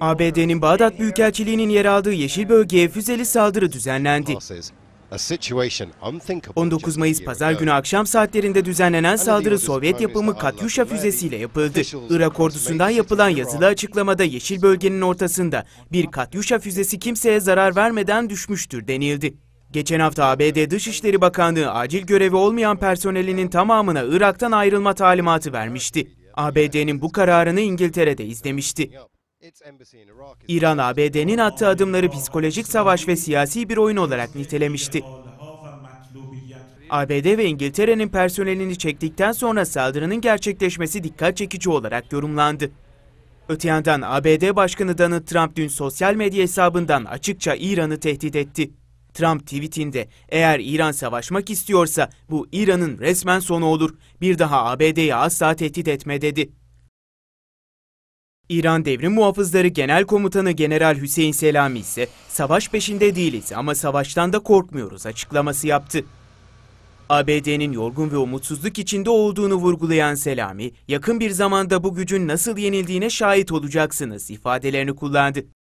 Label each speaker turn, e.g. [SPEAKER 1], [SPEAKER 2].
[SPEAKER 1] ABD'nin Bağdat Büyükelçiliği'nin yer aldığı yeşil bölgeye füzeli saldırı düzenlendi. 19 Mayıs pazar günü akşam saatlerinde düzenlenen saldırı Sovyet yapımı Katyusha füzesiyle yapıldı. Irak ordusundan yapılan yazılı açıklamada yeşil bölgenin ortasında bir Katyusha füzesi kimseye zarar vermeden düşmüştür denildi. Geçen hafta ABD Dışişleri Bakanlığı acil görevi olmayan personelinin tamamına Irak'tan ayrılma talimatı vermişti. ABD'nin bu kararını İngiltere'de izlemişti. İran, ABD'nin attığı adımları psikolojik savaş ve siyasi bir oyun olarak nitelemişti. ABD ve İngiltere'nin personelini çektikten sonra saldırının gerçekleşmesi dikkat çekici olarak yorumlandı. Öte yandan ABD Başkanı Donald Trump dün sosyal medya hesabından açıkça İran'ı tehdit etti. Trump tweetinde eğer İran savaşmak istiyorsa bu İran'ın resmen sonu olur. Bir daha ABD'yi asla tehdit etme dedi. İran Devrim Muhafızları Genel Komutanı General Hüseyin Selami ise savaş peşinde değiliz ama savaştan da korkmuyoruz açıklaması yaptı. ABD'nin yorgun ve umutsuzluk içinde olduğunu vurgulayan Selami, yakın bir zamanda bu gücün nasıl yenildiğine şahit olacaksınız ifadelerini kullandı.